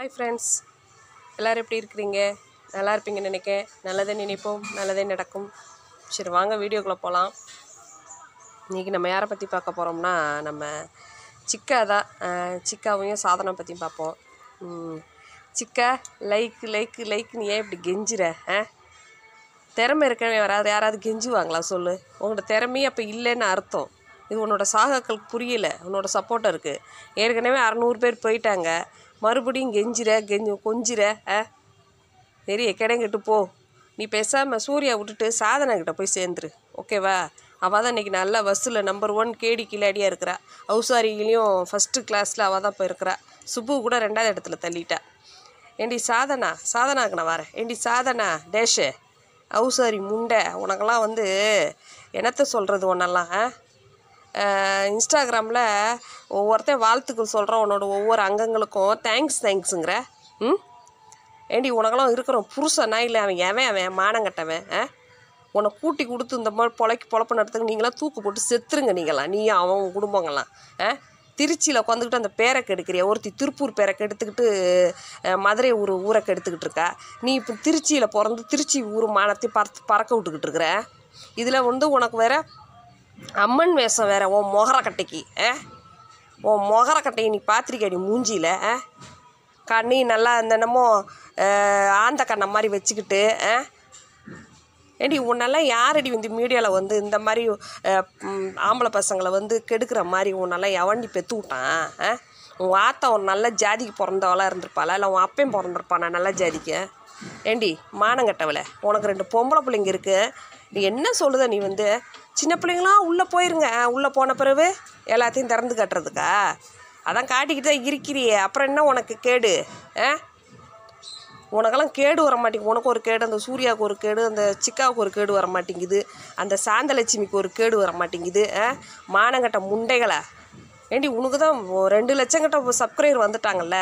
hi friends எல்லோரும் எப்படி இருக்கிறீங்க நல்லா இருப்பீங்கன்னு நினைக்கேன் நல்லதே நினைப்போம் நல்லதே நடக்கும் சரி வாங்க வீடியோக்குள்ளே போகலாம் இன்றைக்கி நம்ம யாரை பற்றி பார்க்க போகிறோம்னா நம்ம சிக்கா தான் சிக்காவையும் சாதனை பற்றியும் பார்ப்போம் சிக்கா லைக் லைக் லைக்னு ஏன் இப்படி கெஞ்சிற ஆ திறமை இருக்கவே யாராவது யாராவது கெஞ்சுவாங்களா சொல்லு உங்களோட திறமையே அப்போ இல்லைன்னு அர்த்தம் இது உன்னோட சாகாக்களுக்கு புரியலை உன்னோட சப்போர்ட் இருக்குது ஏற்கனவே அறநூறு பேர் போயிட்டாங்க மறுபடியும் கெஞ்சிற கெஞ்சு கொஞ்சிற ஆ சரி கெடங்கிட்டு போ நீ பேசாமல் சூர்யா விட்டுட்டு சாதனாக்கிட்ட போய் சேர்ந்துரு ஓகேவா அவள் தான் இன்றைக்கி நல்லா பஸ்ஸில் நம்பர் ஒன் கேடி கிளாடியாக இருக்கிறா அவுசாரிகளையும் ஃபஸ்ட்டு கிளாஸில் அவள் தான் போயிருக்கிறா சுப்பு கூட ரெண்டாவது இடத்துல தள்ளிட்டா ஏண்டி சாதனா சாதனாக்கு நான் வரேன் ஏண்டி சாதனா டேஷு அவுசாரி முண்டை உனக்கெல்லாம் வந்து என்னத்தை சொல்கிறது ஒன்றெல்லாம் ஆ இன்ஸ்டாகிராமில் ஒவ்வொருத்தையும் வாழ்த்துக்கள் சொல்கிறோம் உன்னோட ஒவ்வொரு அங்கங்களுக்கும் தேங்க்ஸ் தேங்க்ஸுங்கிற ம் ஏண்டி உனக்கெல்லாம் இருக்கிறோம் புருஷன்னா இல்லை அவன் எவன் அவன் மானங்கட்டவன் ஆ உன்னை கூட்டி கொடுத்து இந்த மாதிரி பொழைக்கு பொழப்பு நடத்துக்கு நீங்களாம் தூக்கு போட்டு செத்துருங்க நீங்களாம் நீ அவன் குடும்பங்கள்லாம் ஆ திருச்சியில் உட்காந்துக்கிட்டு அந்த பேரை கெடுக்கிறியா ஒருத்தி திருப்பூர் பேரை கெடுத்துக்கிட்டு மதுரை ஊர் ஊரை கெடுத்துக்கிட்டு இருக்கா நீ இப்போ திருச்சியில் பிறந்து திருச்சி ஊர் மானத்தை பறத்து பறக்க விட்டுக்கிட்டு இருக்கிற இதில் வந்து உனக்கு வேறு அம்மன் வேஷம் வேற உன் மொகரக்கட்டைக்கு ஆ உன் மொகரக்கட்டையை நீ பார்த்துருக்கியாடி மூஞ்சியில் ஆ கண்ணி நல்லா இந்த என்னமோ ஆந்த கண்ணை மாதிரி வச்சுக்கிட்டு ஆ ஏடி உன்னெல்லாம் யாரடி வந்து மீடியாவில் வந்து இந்த மாதிரி ஆம்பளை பசங்களை வந்து கெடுக்கிற மாதிரி உன்னெல்லாம் எவண்டி பெற்று விட்டான் ஆ உன் ஆத்தா ஒரு நல்ல ஜாதிக்கு பிறந்தவளாக இருந்திருப்பாள் இல்லை உன் அப்பையும் பிறந்திருப்பானா நல்ல ஜாதிக்கு ஏண்டி மானங்கட்டவளை உனக்கு ரெண்டு பொம்பளை பிள்ளைங்க இருக்குது நீ என்ன சொல்லுத நீ வந்து சின்ன பிள்ளைங்களாம் உள்ளே போயிருங்க உள்ளே போன பிறகு எல்லாத்தையும் திறந்து கட்டுறதுக்கா அதான் காட்டிக்கிட்டு தான் இருக்கிறியே அப்புறம் என்ன உனக்கு கேடு ஆ உனக்கெல்லாம் கேடு வர மாட்டேங்குது உனக்கு ஒரு கேடு அந்த சூர்யாவுக்கு ஒரு கேடு அந்த சிக்காவுக்கு ஒரு கேடு வர மாட்டேங்குது அந்த சாந்தலட்சுமிக்கு ஒரு கேடு வர மாட்டேங்குது ஆ மானங்கட்ட முண்டைகளை ஏண்டி உனக்கு தான் ரெண்டு லட்சம் கிட்ட சப்ஸ்கிரைபர் வந்துட்டாங்கல்ல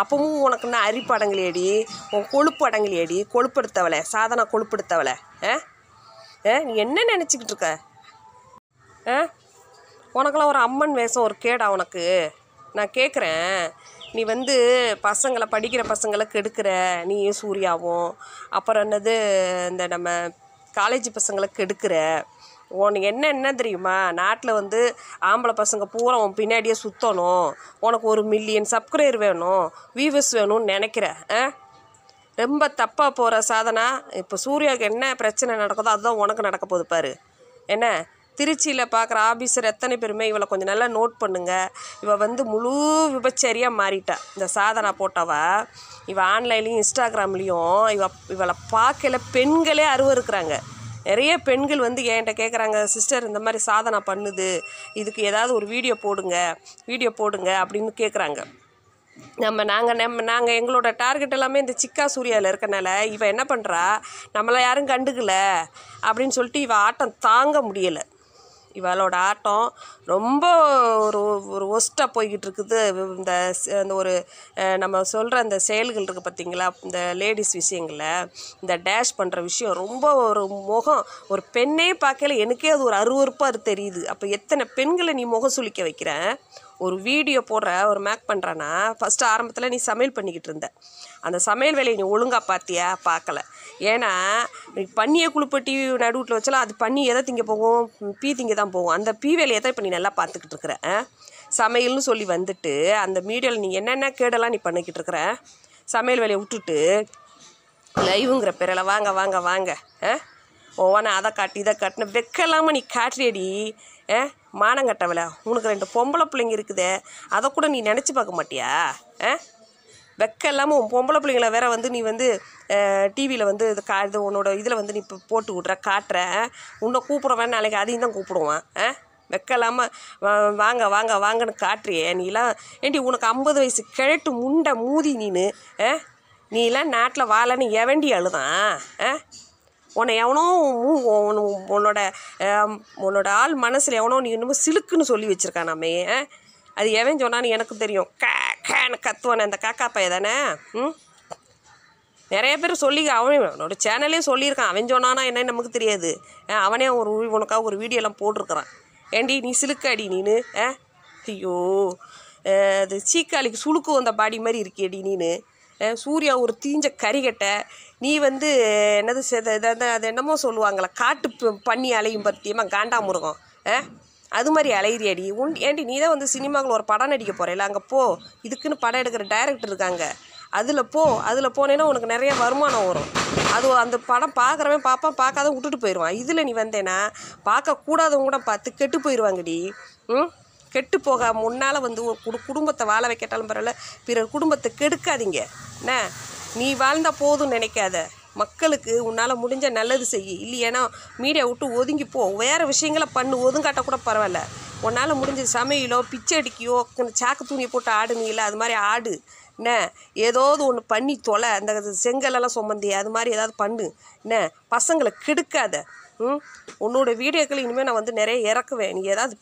அப்பவும் உனக்கு என்ன அரிப்பு அடங்கலையடி உன் கொழுப்பு அடங்கலையடி கொழுப்படுத்தவளை சாதனை ஆ ஆ நீ என்ன நினச்சிக்கிட்டு இருக்க ஆ உனக்கெல்லாம் ஒரு அம்மன் வேஷம் ஒரு கேடா உனக்கு நான் கேட்குறேன் நீ வந்து பசங்களை படிக்கிற பசங்களை கெடுக்கிற நீயும் சூர்யாவும் அப்புறம் என்னது இந்த நம்ம காலேஜ் பசங்களை கெடுக்கிற உனக்கு என்ன என்ன தெரியுமா நாட்டில் வந்து ஆம்பளை பசங்க பூரா உன் பின்னாடியே சுற்றணும் உனக்கு ஒரு மில்லியன் சப்ஸ்கிரைபர் வேணும் வியூவர்ஸ் வேணும்னு நினைக்கிற ஆ ரொம்ப தப்பாக போகிற சாதனா இப்போ சூர்யாவுக்கு என்ன பிரச்சனை நடக்குதோ அதுதான் உனக்கு நடக்க போகுது பாரு என்ன திருச்சியில் பார்க்குற ஆஃபீஸர் எத்தனை பேருமே இவளை கொஞ்சம் நல்லா நோட் பண்ணுங்கள் இவள் வந்து முழு விபச்சாரியாக மாறிட்டா இந்த சாதனா போட்டவ இவள் ஆன்லைன்லேயும் இன்ஸ்டாகிராம்லேயும் இவ இவளை பார்க்கல பெண்களே அருவருக்கிறாங்க நிறைய பெண்கள் வந்து என்கிட்ட கேட்குறாங்க சிஸ்டர் இந்த மாதிரி சாதனை பண்ணுது இதுக்கு ஏதாவது ஒரு வீடியோ போடுங்க வீடியோ போடுங்க அப்படின்னு கேட்குறாங்க நம்ம நாங்கள் நம்ம நாங்கள் எங்களோட டார்கெட் எல்லாமே இந்த சிக்கா சூர்யாவில் இருக்கனால இவன் என்ன பண்ணுறா நம்மளை யாரும் கண்டுக்கல அப்படின்னு சொல்லிட்டு இவன் ஆட்டம் தாங்க முடியலை இவளோட ஆட்டம் ரொம்ப ஒரு ஒரு ஒஸ்ட்டாக போய்கிட்டு இருக்குது இந்த அந்த ஒரு நம்ம சொல்கிற அந்த செயல்கள் இருக்குது பார்த்திங்களா இந்த லேடிஸ் விஷயங்களில் இந்த டேஷ் பண்ணுற விஷயம் ரொம்ப ஒரு முகம் ஒரு பெண்ணே பார்க்கல எனக்கே அது ஒரு அருவறுப்பாக அது தெரியுது அப்போ எத்தனை பெண்களை நீ முகம் சுளிக்க வைக்கிற ஒரு வீடியோ போடுற ஒரு மேக் பண்ணுறேன்னா ஃபஸ்ட்டு ஆரம்பத்தில் நீ சமையல் பண்ணிக்கிட்டு இருந்த அந்த சமையல் வேலையை நீ ஒழுங்காக பார்த்தியா பார்க்கல ஏன்னா நீ பன்னியை குளிப்பட்டி நடுவுட்டில் வச்சாலும் அது பண்ணி எதை திங்க போகும் பீ திங்க தான் போகும் அந்த பீ வேலையை தான் இப்போ நீ நல்லா பார்த்துக்கிட்டு இருக்கிற சமையல்னு சொல்லி வந்துட்டு அந்த மீடியாவில் நீ என்னென்ன கேடெல்லாம் நீ பண்ணிக்கிட்டு இருக்கிற சமையல் வேலையை விட்டுட்டு லைவுங்கிற பேரில் வாங்க வாங்க வாங்க ஒவ்வொன்றா அதை காட்டி இதை காட்டின வெக்கலாமல் நீ காட்டுறியடி மானங்கட்டவளை உனக்கு ரெண்டு பொம்பளை பிள்ளைங்க இருக்குதே அதை கூட நீ நினச்சி பார்க்க மாட்டியா ஆ வெக்க இல்லாமல் உன் பொம்பளை பிள்ளைங்கள வேற வந்து நீ வந்து டிவியில் வந்து இது கா இது உன்னோட இதில் வந்து நீ இப்போ போட்டு விட்ற காட்டுற உன்னை கூப்பிடுவேன் நாளைக்கு அதையும் தான் கூப்பிடுவான் ஆ வெக்க இல்லாமல் வாங்க வாங்க வாங்கன்னு காட்டுறியே நீலாம் ஏண்டி உனக்கு ஐம்பது வயசு கிழட்டு முண்டை மூதி நீனு ஆ நீலாம் நாட்டில் வாழன்னு எவண்டி அழுதான் ஆ உன்னை எவனோ உன்னோட உன்னோட ஆள் மனசில் எவனோ நீ இன்னமும் சிலுக்குன்னு சொல்லி வச்சுருக்கான் நம்ம அது எவன் சொன்னான்னு எனக்கும் தெரியும் கே கேனு கத்துவானே அந்த காக்கா பைய தானே ம் நிறைய பேர் சொல்லி அவன் அவனோட சேனல்லே சொல்லியிருக்கான் அவன் சொன்னானா என்னன்னு நமக்கு தெரியாது அவனே ஒரு உனக்காக ஒரு வீடியோலாம் போட்டிருக்கிறான் ஏண்டி நீ சிலுக்காடி நீனு ஆ ஐயோ அது சீக்காளிக்கு சுழுக்கு வந்த பாடி மாதிரி இருக்கேடி நீனு சூர்யா ஒரு தீஞ்ச கறிக்கட்டை நீ வந்து என்னது செத அது என்னமோ சொல்லுவாங்களே காட்டு பண்ணி அலையும் பத்தியமா காண்டா முருகம் அது மாதிரி அடி உன் ஏண்டி நீ தான் வந்து சினிமாவில் ஒரு படம் நடிக்க போகிறேல அங்கே போ இதுக்குன்னு படம் எடுக்கிற டைரக்டர் இருக்காங்க அதில் போ அதில் போனேன்னா உனக்கு நிறைய வருமானம் வரும் அது அந்த படம் பார்க்குறவன் பார்ப்பான் பார்க்காத விட்டுட்டு போயிடுவான் இதில் நீ வந்தேன்னா பார்க்கக்கூடாதவங்க கூட பார்த்து கெட்டு போயிடுவாங்கடி ம் கெட்டு போக முன்னால் வந்து ஒரு குடும்பத்தை வாழ வைக்கட்டாலும் பரவாயில்ல பிறர் குடும்பத்தை கெடுக்காதீங்க என்ன நீ வாழ்ந்த போதும் நினைக்காத மக்களுக்கு உன்னால் முடிஞ்ச நல்லது செய் இல்லையேனா மீடியா விட்டு ஒதுங்கி போ வேறு விஷயங்களை பண்ணு ஒதுங்காட்ட கூட பரவாயில்ல உன்னால் முடிஞ்ச சமையலோ பிச்சை அடிக்கையோ சாக்கு துணியை போட்டு ஆடுனீங்களா அது மாதிரி ஆடு என்ன ஏதாவது ஒன்று பண்ணி தொலை அந்த செங்கலெல்லாம் சுமந்தி அது மாதிரி ஏதாவது பண்ணு என்ன பசங்களை கெடுக்காத ம் உன்னோட வீடியோக்கள் இனிமேல் நான் வந்து நிறைய இறக்குவேன் நீ ஏதாவது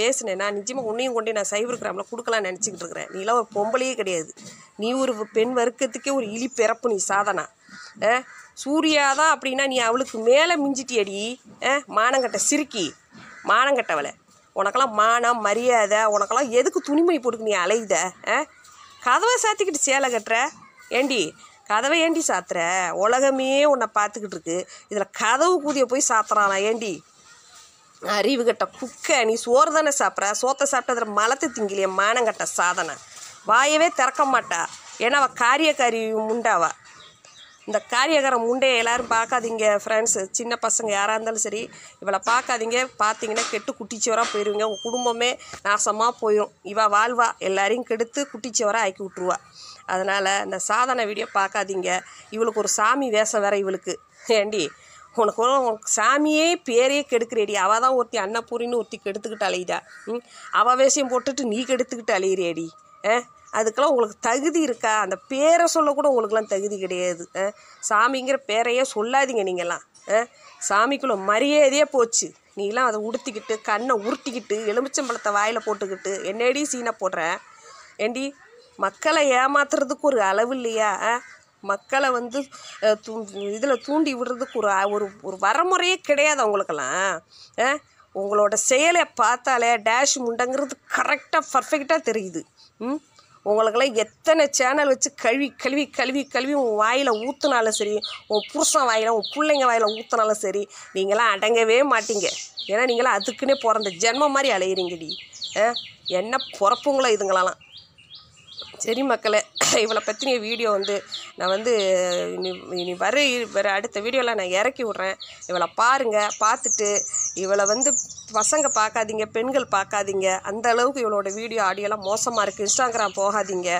பேசு நீ நான் நிஜமாக உன்னையும் கொண்டு நான் சைபர் கிராமில் கொடுக்கலாம்னு நினச்சிக்கிட்டு இருக்கிறேன் நீலாம் ஒரு பொம்பளையே கிடையாது நீ ஒரு பெண் வர்க்கத்துக்கே ஒரு இழி பிறப்பு நீ சாதனா சூர்யா தான் அப்படின்னா நீ அவளுக்கு மேலே மிஞ்சிட்டியடி மானங்கட்ட சிரிக்கி மானங்கட்டவளை உனக்கெல்லாம் மானம் மரியாதை உனக்கெல்லாம் எதுக்கு துணிமணி போட்டுக்கு நீ அலையுத கதவை சாத்திக்கிட்டு சேலை கட்டுற ஏண்டி கதவை ஏண்டி சாத்துற உலகமே உன்னை பார்த்துக்கிட்டு இருக்கு இதில் கதவு கூதிய போய் சாத்துறானா ஏண்டி அறிவு கட்ட குக்கை நீ சோறு தானே சாப்பிட்ற சோத்தை சாப்பிட்டதில் மலத்தை திங்கிலிய மானங்கட்ட சாதனை வாயவே திறக்க மாட்டா ஏன்னா அவள் காரியக்காரி உண்டாவா இந்த காரியகரம் உண்டையை எல்லோரும் பார்க்காதீங்க ஃப்ரெண்ட்ஸ் சின்ன பசங்க யாராக இருந்தாலும் சரி இவளை பார்க்காதீங்க பார்த்தீங்கன்னா கெட்டு குட்டிச்சுவராக போயிடுவீங்க உங்கள் குடும்பமே நாசமாக போயிடும் இவள் வாழ்வா எல்லாரையும் கெடுத்து குட்டிச்சுவராக ஆக்கி விட்ருவா அதனால் இந்த சாதனை வீடியோ பார்க்காதீங்க இவளுக்கு ஒரு சாமி வேஷம் வேறு இவளுக்கு ஏண்டி உனக்கு உனக்கு சாமியே பேரே கெடுக்கிறேடி அவள் தான் ஒருத்தி அன்னப்பூரின்னு ஒருத்தி கெடுத்துக்கிட்டு அலையுதா ம் அவள் வேஷம் போட்டுட்டு நீ கெடுத்துக்கிட்டு அலையிறியடி ஆ அதுக்கெல்லாம் உங்களுக்கு தகுதி இருக்கா அந்த பேரை சொல்லக்கூட உங்களுக்குலாம் தகுதி கிடையாது சாமிங்கிற பேரையே சொல்லாதீங்க நீங்கள்லாம் சாமிக்குள்ள மரியாதையே போச்சு நீலாம் அதை உடுத்திக்கிட்டு கண்ணை உருட்டிக்கிட்டு எலுமிச்சம்பழத்தை வாயில் போட்டுக்கிட்டு என்னடி சீனை போடுற ஏண்டி மக்களை ஏமாத்துறதுக்கு ஒரு அளவு இல்லையா மக்களை வந்து தூ இதில் தூண்டி விடுறதுக்கு ஒரு ஒரு ஒரு வரமுறையே கிடையாது அவங்களுக்கெல்லாம் உங்களோட செயலை பார்த்தாலே டேஷ் முண்டங்கிறது கரெக்டாக பர்ஃபெக்டாக தெரியுது ம் உங்களுக்கெல்லாம் எத்தனை சேனல் வச்சு கழுவி கழுவி கழுவி கழுவி உன் வாயில் ஊற்றுனாலும் சரி உன் புருஷன் வாயில் உன் பிள்ளைங்க வாயில் ஊற்றுனாலும் சரி நீங்களாம் அடங்கவே மாட்டீங்க ஏன்னா நீங்களாம் அதுக்குன்னே பிறந்த ஜென்மம் மாதிரி அலையிறீங்கடி என்ன பிறப்புங்களோ இதுங்களெல்லாம் சரி மக்களே இவளை பற்றின வீடியோ வந்து நான் வந்து இனி இனி வர வர அடுத்த வீடியோவில் நான் இறக்கி விட்றேன் இவளை பாருங்கள் பார்த்துட்டு இவளை வந்து பசங்க பார்க்காதீங்க பெண்கள் பார்க்காதீங்க அந்த அளவுக்கு இவளோட வீடியோ ஆடியோலாம் மோசமாக இருக்குது இன்ஸ்டாகிராம் போகாதீங்க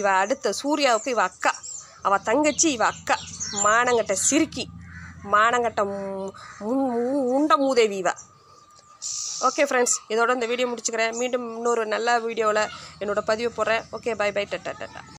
இவ அடுத்த சூர்யாவுக்கு இவ அக்கா அவள் தங்கச்சி இவ அக்கா மானங்கட்ட சிறுக்கி மானங்கட்ட உண்ட மூதேவி இவ ஓகே ஃப்ரெண்ட்ஸ் இதோட இந்த வீடியோ முடிச்சுக்கிறேன் மீண்டும் இன்னொரு நல்ல வீடியோவில் என்னோடய பதிவு போடுறேன் okay bye bye tata ta-ta